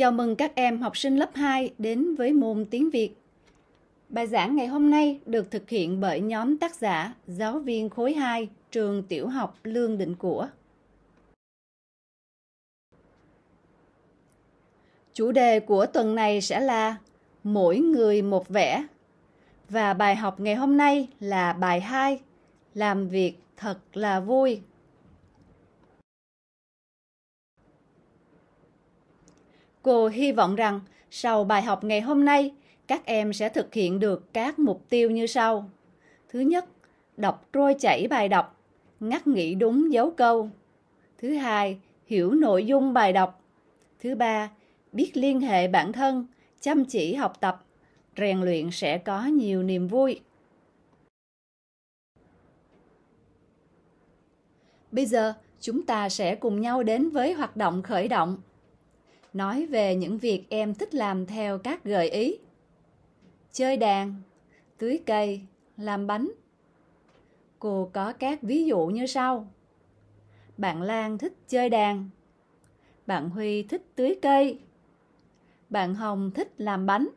Chào mừng các em học sinh lớp 2 đến với môn tiếng Việt. Bài giảng ngày hôm nay được thực hiện bởi nhóm tác giả giáo viên khối 2 trường tiểu học Lương Định Của. Chủ đề của tuần này sẽ là Mỗi người một vẻ. Và bài học ngày hôm nay là bài 2, làm việc thật là vui. Cô hy vọng rằng sau bài học ngày hôm nay, các em sẽ thực hiện được các mục tiêu như sau. Thứ nhất, đọc trôi chảy bài đọc, ngắt nghĩ đúng dấu câu. Thứ hai, hiểu nội dung bài đọc. Thứ ba, biết liên hệ bản thân, chăm chỉ học tập, rèn luyện sẽ có nhiều niềm vui. Bây giờ, chúng ta sẽ cùng nhau đến với hoạt động khởi động nói về những việc em thích làm theo các gợi ý. Chơi đàn, tưới cây, làm bánh. Cô có các ví dụ như sau. Bạn Lan thích chơi đàn. Bạn Huy thích tưới cây. Bạn Hồng thích làm bánh.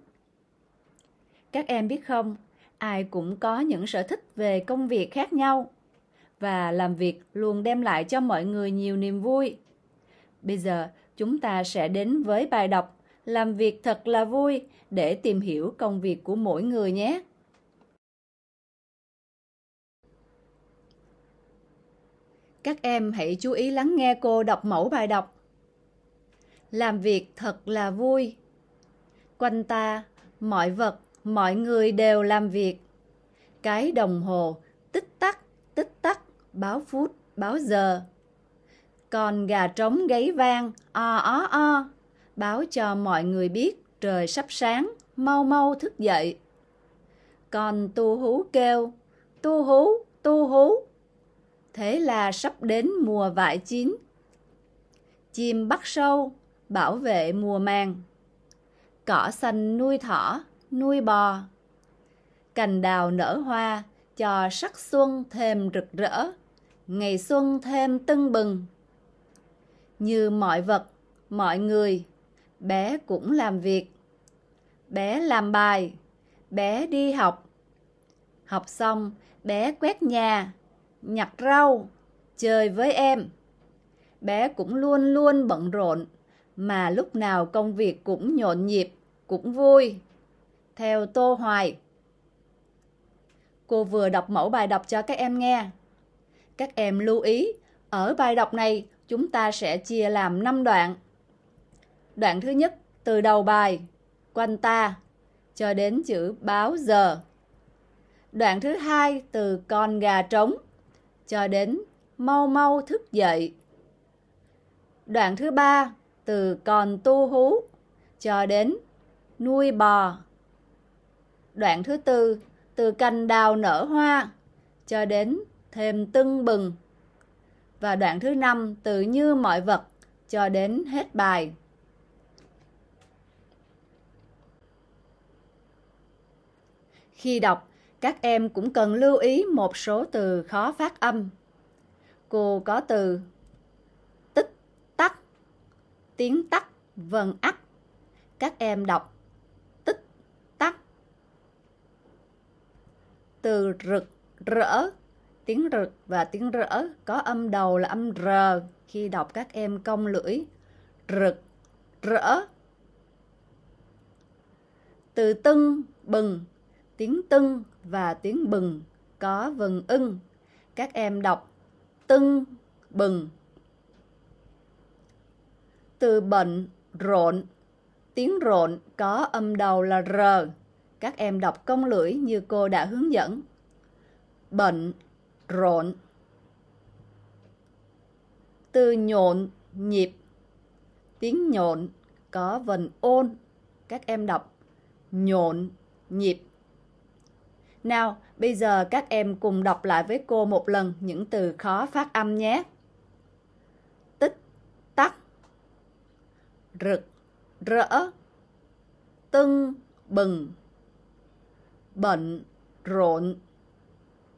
Các em biết không, ai cũng có những sở thích về công việc khác nhau và làm việc luôn đem lại cho mọi người nhiều niềm vui. Bây giờ, chúng ta sẽ đến với bài đọc làm việc thật là vui để tìm hiểu công việc của mỗi người nhé. Các em hãy chú ý lắng nghe cô đọc mẫu bài đọc. Làm việc thật là vui. Quanh ta, mọi vật, mọi người đều làm việc. Cái đồng hồ tích tắc, tích tắc, báo phút, báo giờ còn gà trống gáy vang, o ó o, báo cho mọi người biết trời sắp sáng, mau mau thức dậy. Còn tu hú kêu, tu hú, tu hú. Thế là sắp đến mùa vải chín. Chim bắt sâu, bảo vệ mùa màng. Cỏ xanh nuôi thỏ, nuôi bò. Cành đào nở hoa, cho sắc xuân thêm rực rỡ. Ngày xuân thêm tưng bừng như mọi vật mọi người bé cũng làm việc bé làm bài bé đi học học xong bé quét nhà nhặt rau chơi với em bé cũng luôn luôn bận rộn mà lúc nào công việc cũng nhộn nhịp cũng vui theo tô hoài cô vừa đọc mẫu bài đọc cho các em nghe các em lưu ý ở bài đọc này chúng ta sẽ chia làm 5 đoạn. Đoạn thứ nhất từ đầu bài, quanh ta, cho đến chữ báo giờ. Đoạn thứ hai từ con gà trống, cho đến mau mau thức dậy. Đoạn thứ ba từ còn tu hú, cho đến nuôi bò. Đoạn thứ tư từ cành đào nở hoa, cho đến thêm tưng bừng và đoạn thứ năm từ như mọi vật cho đến hết bài. Khi đọc, các em cũng cần lưu ý một số từ khó phát âm. Cô có từ tích tắc, tiếng tắc, vần ắt. Các em đọc tích tắc. Từ rực, rỡ, tiếng rực và tiếng rỡ có âm đầu là âm r khi đọc các em cong lưỡi rực rỡ từ tưng bừng tiếng tưng và tiếng bừng có vần ưng các em đọc tưng bừng từ bệnh rộn tiếng rộn có âm đầu là r các em đọc cong lưỡi như cô đã hướng dẫn bệnh rộn từ nhộn nhịp tiếng nhộn có vần ôn các em đọc nhộn nhịp nào bây giờ các em cùng đọc lại với cô một lần những từ khó phát âm nhé tích tắc rực rỡ tưng bừng bệnh rộn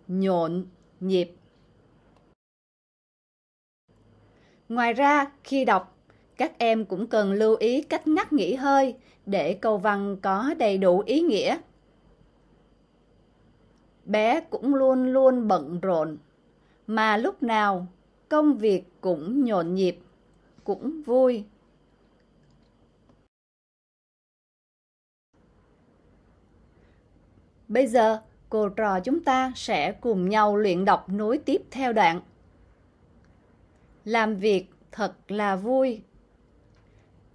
nhộn nhịp. Ngoài ra, khi đọc, các em cũng cần lưu ý cách ngắt nghỉ hơi để câu văn có đầy đủ ý nghĩa. Bé cũng luôn luôn bận rộn, mà lúc nào công việc cũng nhộn nhịp, cũng vui. Bây giờ, cô trò chúng ta sẽ cùng nhau luyện đọc nối tiếp theo đoạn. Làm việc thật là vui.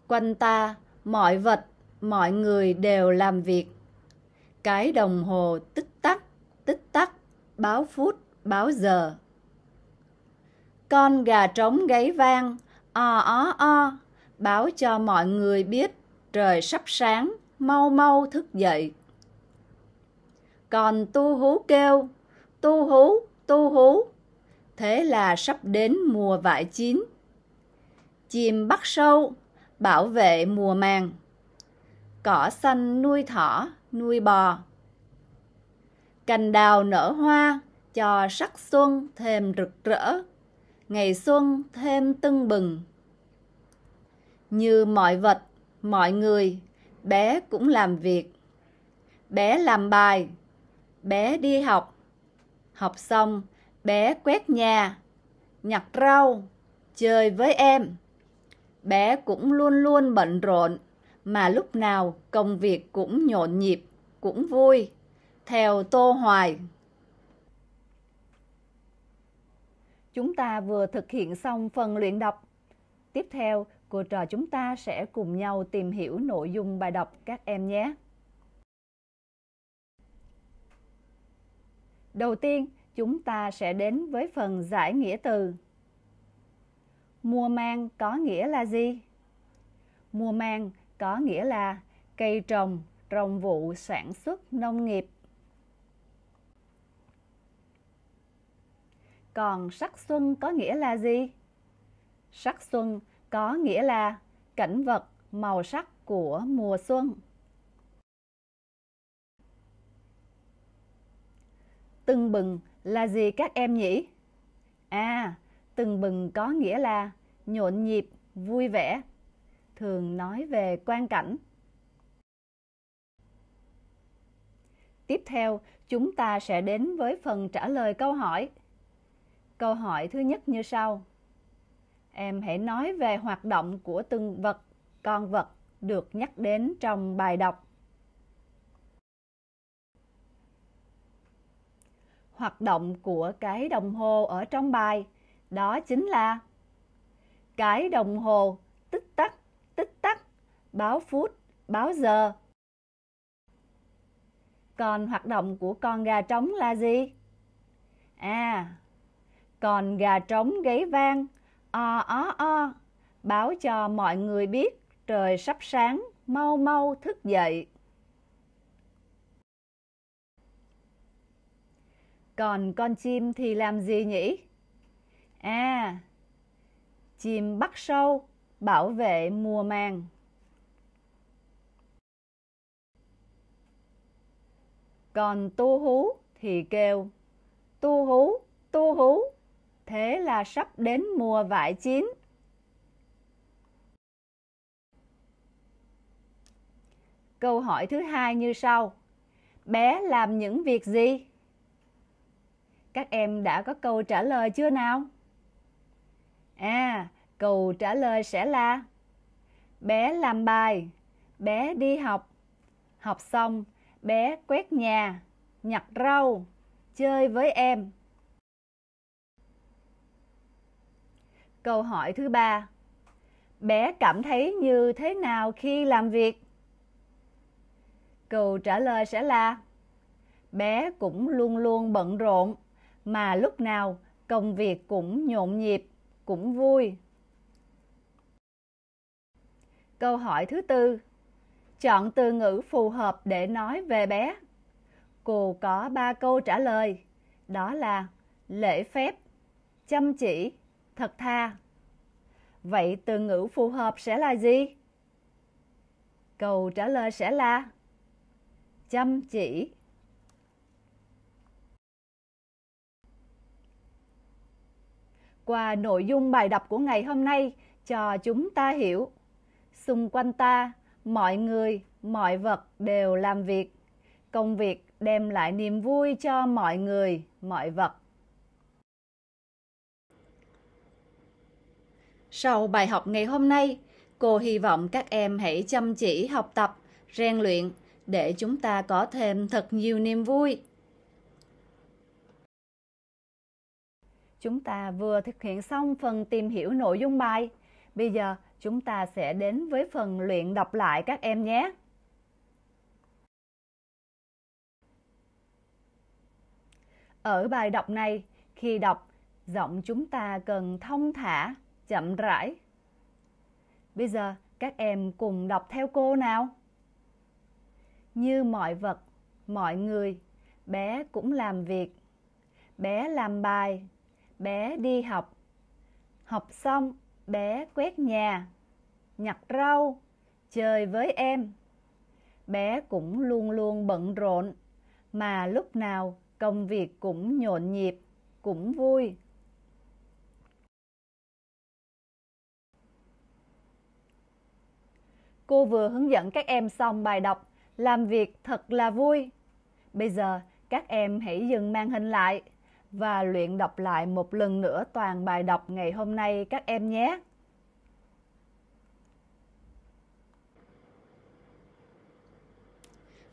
Quanh ta, mọi vật, mọi người đều làm việc. Cái đồng hồ tích tắc, tích tắc, báo phút, báo giờ. Con gà trống gáy vang, o o o, báo cho mọi người biết trời sắp sáng, mau mau thức dậy còn tu hú kêu tu hú tu hú thế là sắp đến mùa vải chín chim bắt sâu bảo vệ mùa màng cỏ xanh nuôi thỏ nuôi bò cành đào nở hoa cho sắc xuân thêm rực rỡ ngày xuân thêm tưng bừng như mọi vật mọi người bé cũng làm việc bé làm bài bé đi học. Học xong, bé quét nhà, nhặt rau, chơi với em. Bé cũng luôn luôn bận rộn, mà lúc nào công việc cũng nhộn nhịp, cũng vui. Theo Tô Hoài Chúng ta vừa thực hiện xong phần luyện đọc. Tiếp theo, cô trò chúng ta sẽ cùng nhau tìm hiểu nội dung bài đọc các em nhé. Đầu tiên, chúng ta sẽ đến với phần giải nghĩa từ. Mùa mang có nghĩa là gì? Mùa mang có nghĩa là cây trồng, trồng vụ sản xuất nông nghiệp. Còn sắc xuân có nghĩa là gì? Sắc xuân có nghĩa là cảnh vật, màu sắc của mùa xuân. Từng bừng là gì các em nhỉ? À, từng bừng có nghĩa là nhộn nhịp, vui vẻ. Thường nói về quan cảnh. Tiếp theo, chúng ta sẽ đến với phần trả lời câu hỏi. Câu hỏi thứ nhất như sau. Em hãy nói về hoạt động của từng vật, con vật được nhắc đến trong bài đọc. hoạt động của cái đồng hồ ở trong bài, đó chính là cái đồng hồ tích tắc, tích tắc, báo phút, báo giờ. Còn hoạt động của con gà trống là gì? À, còn gà trống gáy vang, o o o, báo cho mọi người biết trời sắp sáng, mau mau thức dậy. Còn con chim thì làm gì nhỉ? À, chim bắt sâu bảo vệ mùa màng. Còn tu hú thì kêu tu hú, tu hú, thế là sắp đến mùa vải chín. Câu hỏi thứ hai như sau. Bé làm những việc gì? các em đã có câu trả lời chưa nào à câu trả lời sẽ là bé làm bài bé đi học học xong bé quét nhà nhặt rau chơi với em câu hỏi thứ ba bé cảm thấy như thế nào khi làm việc câu trả lời sẽ là bé cũng luôn luôn bận rộn mà lúc nào công việc cũng nhộn nhịp, cũng vui. Câu hỏi thứ tư. Chọn từ ngữ phù hợp để nói về bé. Cô có 3 câu trả lời, đó là lễ phép, chăm chỉ, thật tha. Vậy từ ngữ phù hợp sẽ là gì? Câu trả lời sẽ là chăm chỉ qua nội dung bài đọc của ngày hôm nay cho chúng ta hiểu xung quanh ta mọi người mọi vật đều làm việc công việc đem lại niềm vui cho mọi người mọi vật sau bài học ngày hôm nay cô hy vọng các em hãy chăm chỉ học tập rèn luyện để chúng ta có thêm thật nhiều niềm vui Chúng ta vừa thực hiện xong phần tìm hiểu nội dung bài. Bây giờ chúng ta sẽ đến với phần luyện đọc lại các em nhé. Ở bài đọc này, khi đọc, giọng chúng ta cần thông thả, chậm rãi. Bây giờ các em cùng đọc theo cô nào. Như mọi vật, mọi người, bé cũng làm việc. Bé làm bài, bé đi học học xong bé quét nhà nhặt rau chơi với em bé cũng luôn luôn bận rộn mà lúc nào công việc cũng nhộn nhịp cũng vui cô vừa hướng dẫn các em xong bài đọc làm việc thật là vui bây giờ các em hãy dừng màn hình lại và luyện đọc lại một lần nữa toàn bài đọc ngày hôm nay các em nhé.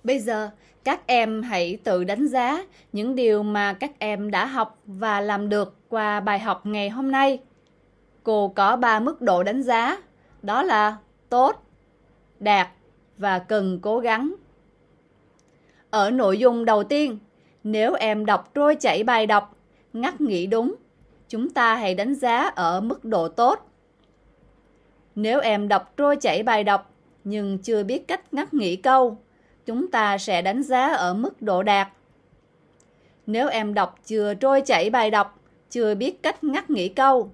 Bây giờ, các em hãy tự đánh giá những điều mà các em đã học và làm được qua bài học ngày hôm nay. Cô có 3 mức độ đánh giá, đó là tốt, đạt và cần cố gắng. Ở nội dung đầu tiên, nếu em đọc trôi chảy bài đọc, ngắt nghĩ đúng, chúng ta hãy đánh giá ở mức độ tốt. Nếu em đọc trôi chảy bài đọc nhưng chưa biết cách ngắt nghĩ câu, chúng ta sẽ đánh giá ở mức độ đạt. Nếu em đọc chưa trôi chảy bài đọc, chưa biết cách ngắt nghĩ câu,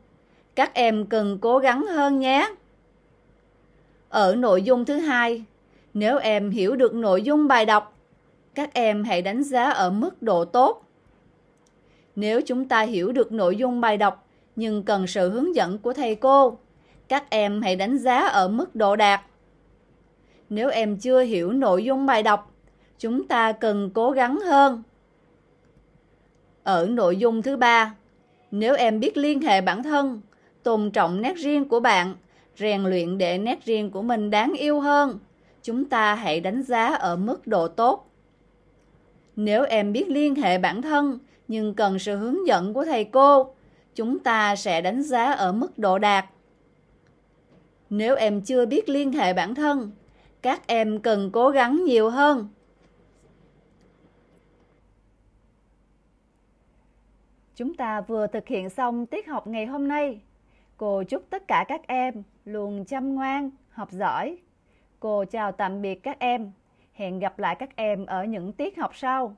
các em cần cố gắng hơn nhé. Ở nội dung thứ hai, nếu em hiểu được nội dung bài đọc các em hãy đánh giá ở mức độ tốt nếu chúng ta hiểu được nội dung bài đọc nhưng cần sự hướng dẫn của thầy cô các em hãy đánh giá ở mức độ đạt nếu em chưa hiểu nội dung bài đọc chúng ta cần cố gắng hơn ở nội dung thứ ba nếu em biết liên hệ bản thân tôn trọng nét riêng của bạn rèn luyện để nét riêng của mình đáng yêu hơn chúng ta hãy đánh giá ở mức độ tốt nếu em biết liên hệ bản thân, nhưng cần sự hướng dẫn của thầy cô, chúng ta sẽ đánh giá ở mức độ đạt. Nếu em chưa biết liên hệ bản thân, các em cần cố gắng nhiều hơn. Chúng ta vừa thực hiện xong tiết học ngày hôm nay. Cô chúc tất cả các em luôn chăm ngoan, học giỏi. Cô chào tạm biệt các em. Hẹn gặp lại các em ở những tiết học sau.